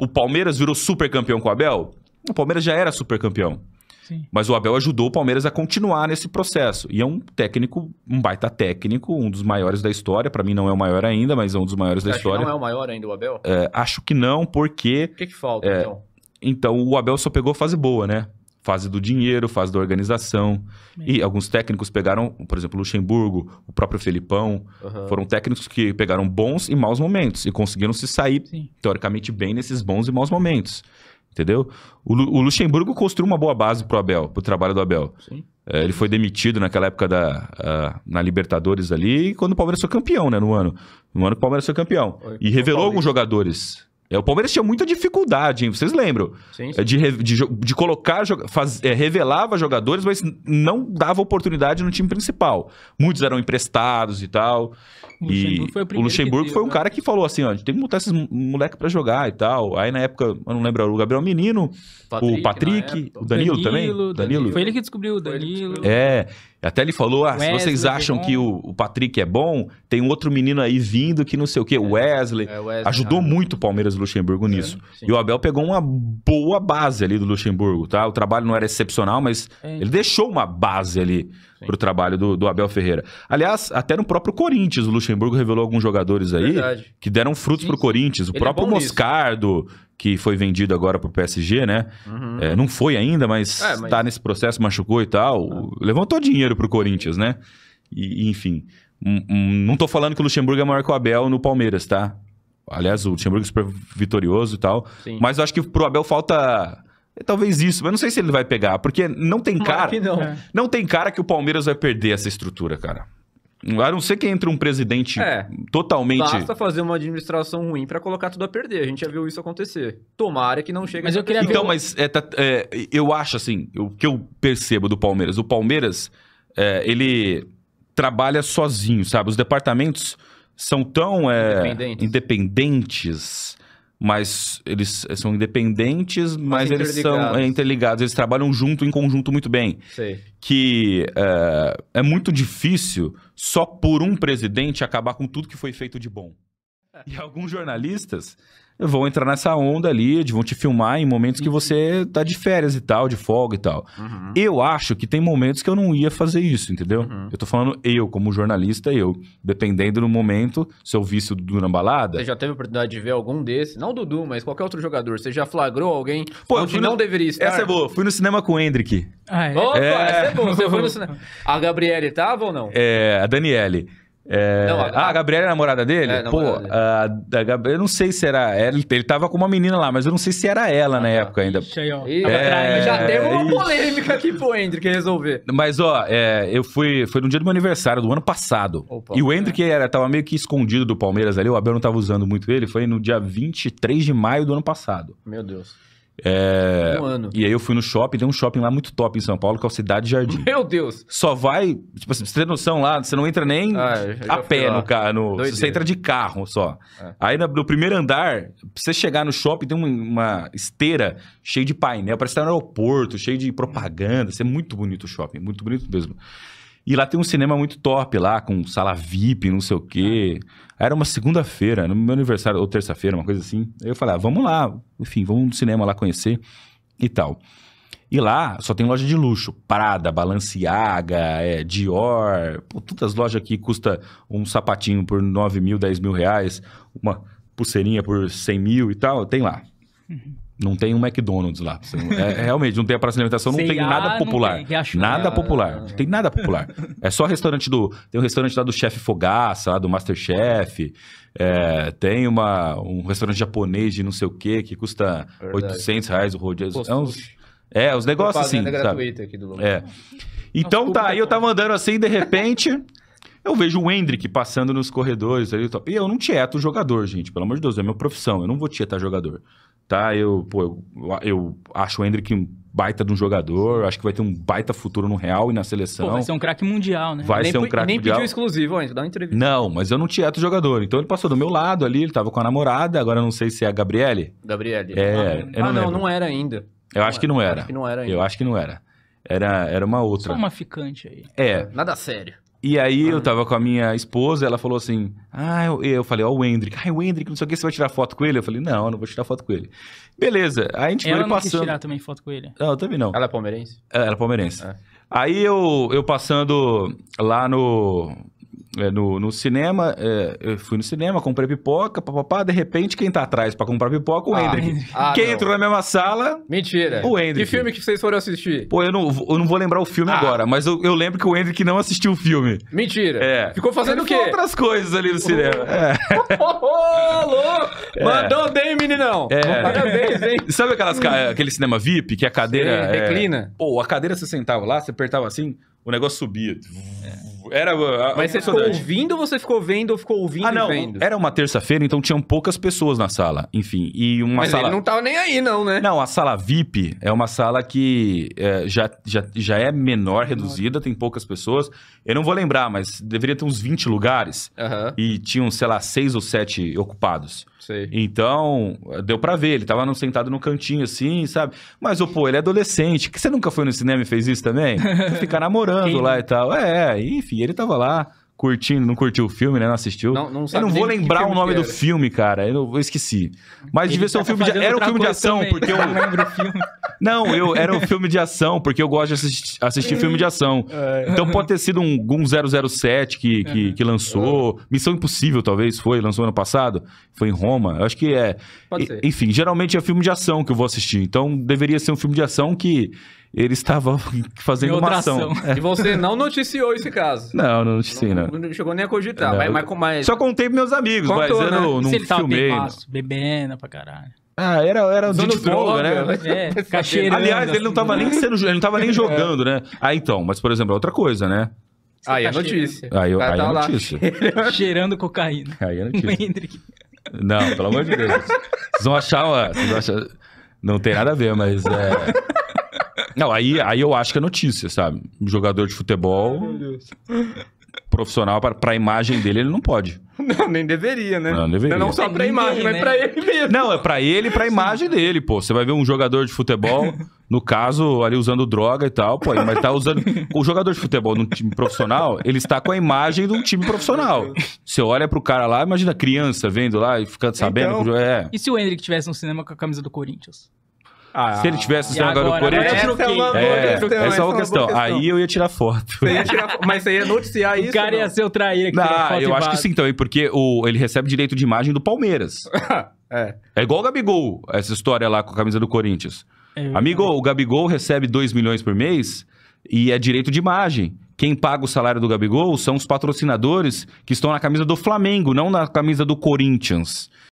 o Palmeiras virou super campeão com o Abel? O Palmeiras já era super campeão. Sim. Mas o Abel ajudou o Palmeiras a continuar nesse processo. E é um técnico, um baita técnico, um dos maiores da história. Para mim não é o maior ainda, mas é um dos maiores Você da história. não é o maior ainda o Abel? É, acho que não, porque. O que, que falta, é, então? Então o Abel só pegou fase boa, né? fase do dinheiro, fase da organização. Bem. E alguns técnicos pegaram, por exemplo, o Luxemburgo, o próprio Felipão. Uhum. Foram técnicos que pegaram bons e maus momentos e conseguiram se sair, Sim. teoricamente, bem nesses bons e maus momentos. Entendeu? O, o Luxemburgo construiu uma boa base para o Abel, para o trabalho do Abel. É, ele foi demitido naquela época da, na Libertadores ali, quando o Palmeiras foi campeão, né? No ano. No ano que o Palmeiras foi campeão. Oi, e revelou alguns jogadores é, o Palmeiras tinha muita dificuldade, hein? Vocês lembram? Sim, é, sim. De, de, de, colocar, faz, é, revelava jogadores, mas não dava oportunidade no time principal. Muitos eram emprestados e tal. O Luxemburgo e foi o, o Luxemburgo deu, foi um né? cara que falou assim: ó, tem que botar esses moleque para jogar e tal. Aí na época, eu não lembro, o Gabriel Menino, Patrick, o Patrick, o Danilo, Danilo também. Danilo. Danilo. Foi ele que descobriu o Danilo. É. Até ele falou: ah, Wesley, se vocês acham que o, o, Patrick é bom, tem outro menino aí vindo que não sei o quê, é. o é, Wesley. É Wesley. Ajudou ah. muito o Palmeiras e o Luxemburgo é, nisso. Sim. E o Abel pegou uma boa base ali do Luxemburgo, tá? O trabalho não era excepcional, mas ele deixou uma base ali para o trabalho do, do, Abel Ferreira. Aliás, até no próprio Corinthians, o Luxemburgo revelou alguns jogadores aí Verdade. que deram frutos para o Corinthians. O ele é próprio Moscardo. Nisso que foi vendido agora para o PSG, né? Uhum. É, não foi ainda, mas está é, mas... Tá nesse processo, machucou e tal. Ah. Levantou dinheiro para o Corinthians, né? E, enfim, um, um, não estou falando que o Luxemburgo é maior que o Abel no Palmeiras, tá? Aliás, o Luxemburgo é super vitorioso e tal. Sim. Mas eu acho que pro Abel falta... É, talvez isso, mas não sei se ele vai pegar, porque não tem cara. Não. É. não tem cara que o Palmeiras vai perder essa estrutura, cara. A não ser que entre um presidente é, totalmente. Basta fazer uma administração ruim para colocar tudo a perder. A gente já viu isso acontecer. Tomara que não chegue mas eu queria Então, ver... mas é, tá, é, eu acho assim, o que eu percebo do Palmeiras? O Palmeiras, é, ele trabalha sozinho, sabe? Os departamentos são tão é, independentes. independentes mas eles eh, são independentes, mas, mas eles são eh, interligados, eles trabalham junto, em conjunto muito bem. Sim. Que é, é, muito difícil, só por um presidente, acabar com tudo que foi feito de bom. É. E alguns jornalistas vão entrar nessa onda ali, de vão te filmar em momentos que você tá de férias e tal, de folga e tal. Uhum. Eu acho que tem momentos que eu não ia fazer isso, entendeu? Uhum. Eu tô falando eu, como jornalista, eu. Dependendo do momento, se eu visse o Dudu na balada. Você já teve a oportunidade de ver algum desses? Não o Dudu, mas qualquer outro jogador. Você já flagrou alguém Pô, onde no... não deveria estar? Essa é boa. Fui no cinema com o Hendrick. Ah, é? Opa, é... essa é boa. Você foi no cinema. A Gabriele tava ou não? É, a Daniele. É... Não, a... Ah, a Gabriela é a namorada dele? É, Pô, namorada dele. A... eu não sei se era Ele tava com uma menina lá, mas eu não sei se era ela ah, na época ainda. aí, ó. é... Já teve uma polêmica aqui pro Hendrick resolver. Mas, ó, é... eu fui. Foi no dia do meu aniversário do ano passado. Opa, e o Hendrick era, tava meio que escondido do Palmeiras ali. O Abel não tava usando muito ele. Foi no dia 23 de maio do ano passado. Meu Deus. É... Um ano. E aí eu fui no shopping, tem um shopping lá muito top em São Paulo, que é o Cidade Jardim. Meu Deus! Só vai, tipo assim, você tem noção lá, você não entra nem ah, a pé no carro. Você entra de carro só. É. Aí no, no, primeiro andar, pra você chegar no shopping, tem uma, uma esteira cheia de painel, parece que tá no aeroporto, cheio de propaganda. Isso é muito bonito o shopping, muito bonito mesmo. E lá tem um cinema muito top lá, com sala VIP, não sei o quê. É. Era uma segunda-feira, no meu aniversário, ou terça-feira, uma coisa assim. Aí eu falei, ah, vamos lá, enfim, vamos no cinema lá conhecer e tal. E lá só tem loja de luxo. Prada, Balenciaga, é, Dior. Pô, todas as lojas aqui custa um sapatinho por 9 mil, 10 mil reais. Uma pulseirinha por 100 mil e tal, tem lá. Uhum. Não tem um McDonald's lá. É, é, realmente, não tem a praça de alimentação, não tem nada popular. É nada ah. popular. Não tem nada popular. É só restaurante do. Tem um restaurante lá do chefe Fogaça, lá do Masterchef. É, tem uma, um restaurante japonês de não sei o quê, que custa Verdade. 800 reais o rodízio. É, uns, é, os negócios assim. É sabe? Aqui do é. Então tá, aí eu tava andando assim, de repente. Eu vejo o Hendrick passando nos corredores ali. E eu não tieto jogador, gente. Pelo amor de Deus, é minha profissão. Eu não vou tietar jogador tá? Eu, pô, eu, eu acho o Hendrick um baita de um jogador, acho que vai ter um baita futuro no Real e na seleção. Pô, vai ser um craque mundial, né? Vai nem ser um craque mundial. Nem pediu exclusivo antes, dá uma entrevista. Não, mas eu não tinha outro jogador. Então ele passou do meu lado ali, ele tava com a namorada, agora eu não sei se é a Gabriele. Gabriele. É, ah, não, ah, não, não, era ainda. Eu não acho que não era. Eu acho que não era ainda. Eu acho que não era. Era, era uma outra. Só uma ficante aí. É. Nada sério. E aí ah. eu tava com a minha esposa, ela falou assim: Ah, eu, eu falei, ó, o Hendrick, ai, ah, é o Hendrick, não sei o que, você vai tirar foto com ele? Eu falei, não, eu não vou tirar foto com ele. Beleza, aí a gente ela foi não passando. Quis tirar também foto com ele. Não, eu também não. Ela é palmeirense? Ela, é, ela é palmeirense. É. Aí eu, eu passando lá no, é, no, no, cinema, é, eu fui no cinema, comprei pipoca, papapá, de repente quem tá atrás pra comprar pipoca? O ah, Hendrick. Ah, quem não. entrou na mesma sala? Mentira. O Hendrick. Que filme que vocês foram assistir? Pô, eu não, eu não vou lembrar o filme ah. agora, mas eu, eu, lembro que o Hendrick não assistiu o filme. Mentira. É. Ficou fazendo o quê? outras coisas ali no oh. cinema. É. Ô, louco! É. Mandou bem, meninão. É. Parabéns, hein? Sabe aquelas, aquele cinema VIP que a cadeira... Sim, é reclina. Pô, a cadeira você sentava lá, você apertava assim, o negócio subia. É. Era, uh, a, Mas você ficou ouvindo ou você ficou vendo ou ficou ouvindo ah, não, vendo? Era uma terça-feira, então tinham poucas pessoas na sala. Enfim, e uma Mas sala... ele não tava nem aí não, né? Não, a sala VIP é uma sala que é, já, já, já é menor, reduzida, tem poucas pessoas. Eu não vou lembrar, mas deveria ter uns 20 lugares. Uhum. E tinham, sei lá, seis ou sete ocupados. Sei. Então, deu para ver. Ele tava sentado no cantinho assim, sabe? Mas, oh, pô, ele é adolescente. Que você nunca foi no cinema e fez isso também? Ficar namorando Quem? lá e tal. É, enfim, ele tava lá curtindo, não curtiu o filme, né? Não assistiu. Não, não eu não vou lembrar o nome do é. filme, cara. Eu, não, eu esqueci. Mas Ele devia ser um tá filme de, era um filme de ação, também. porque eu não lembro o filme. Não, eu era um filme de ação, porque eu gosto de assistir, assistir filme de ação. É. Então pode ter sido um, um 007 que, que, uhum. que lançou, Missão Impossível talvez foi, lançou ano passado, foi em Roma. Eu acho que é. Pode ser. Enfim, geralmente é filme de ação que eu vou assistir. Então deveria ser um filme de ação que ele estava fazendo uma ação. ação. É. E você não noticiou esse caso. Não, não noticiei, não não chegou nem a cogitar. É, mas, mas, mas, Só contei pros meus amigos, Contou, mas né? não, não Se ele filmei. Tava passo, bebendo pra caralho. Ah, era, era Usando de droga, droga né? né? É, Aliás, ele não tava nem sendo, ele não tava nem é. jogando, né? Ah, então, mas por exemplo, é outra coisa, né? É Você aí tá é notícia. Aí, aí tá é notícia. Cheirando. Tá, é tá cheirando cocaína. Aí é notícia. Não, pelo amor de Deus. Vocês vão achar, vocês vão achar... Não tem nada a ver, mas é... Não, aí, aí eu acho que é notícia, sabe? Um jogador de futebol. meu Deus profissional para a imagem dele, ele não pode. Não, nem deveria, né? Não, deveria. Não, não só imagem, mas né? ele mesmo. Não, é para ele e a imagem dele, pô. Você vai ver um jogador de futebol, no caso, ali usando droga e tal, pô, mas tá usando. O jogador de futebol num time profissional, ele está com a imagem de um time profissional. Você olha para o cara lá, imagina criança vendo lá e ficando sabendo. Então... Que... É. E se o Hendrick tivesse no cinema com a camisa do Corinthians? Ah, se ele tivesse sendo agora, agora o Corinthians. Essa é uma é, é questão. Essa, é uma, questão. questão. Aí eu ia tirar foto. Ia tirar, mas você ia noticiar isso? O cara ia ser o traíra que não, foto. Eu acho que sim também, porque o, ele recebe direito de imagem do Palmeiras. é. é igual o Gabigol, essa história lá com a camisa do Corinthians. É Amigo, o Gabigol recebe 2 milhões por mês e é direito de imagem. Quem paga o salário do Gabigol são os patrocinadores que estão na camisa do Flamengo, não na camisa do Corinthians.